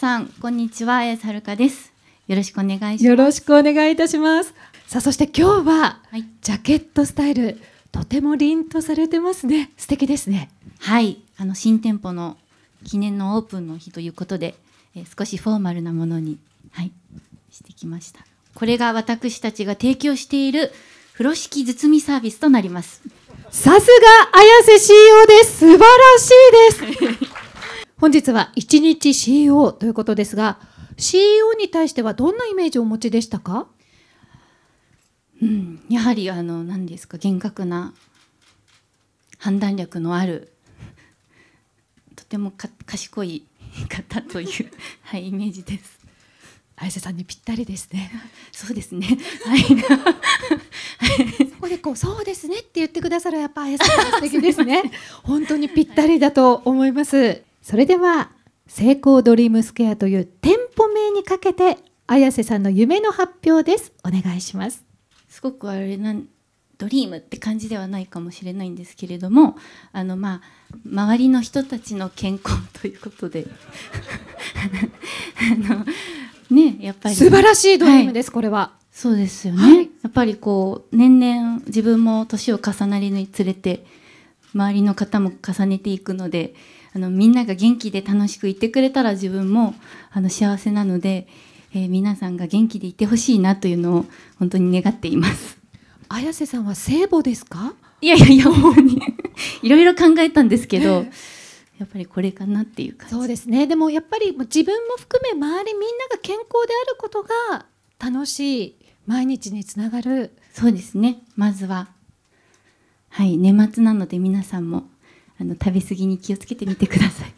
さん、こんにちは、えさるかです。よろしくお願いします。よろしくお願いいたします。さあ、そして今日は、はい、ジャケットスタイル、とても凛とされてますね。素敵ですね。はい、あの新店舗の記念のオープンの日ということで、え少しフォーマルなものに、はい、してきました。これが私たちが提供している風呂敷包みサービスとなります。さすが綾瀬 CEO です。素晴らしいです。本日は一日 CEO ということですが CEO に対してはどんなイメージをお持ちでしたか、うん、やはりあの何ですか厳格な判断力のあるとてもか賢い方という、はい、イメージです。綾瀬さんにぴったりですね。そうですね。はい。こ こでこうそうですねって言ってくださるやっぱ綾瀬さん素敵ですね。本当にぴったりだと思います。それでは成功ドリームスケアという店舗名にかけて綾瀬さんの夢の発表ですお願いしますすごくあれなんドリームって感じではないかもしれないんですけれどもあのまあ周りの人たちの健康ということで あのねやっぱり素晴らしいドリームです、はい、これはそうですよね、はい、やっぱりこう年々自分も年を重なりにつれて周りの方も重ねていくのであのみんなが元気で楽しくいてくれたら自分もあの幸せなので、えー、皆さんが元気でいてほしいなというのを本当に願っています綾瀬さんは聖母ですかいやいやいや本当に いろいろ考えたんですけど。やっぱりこれかなっていう感じそうですねでもやっぱり自分も含め周りみんなが健康であることが楽しい毎日につながるそうですねまずははい、年末なので皆さんもあの食べ過ぎに気をつけてみてください。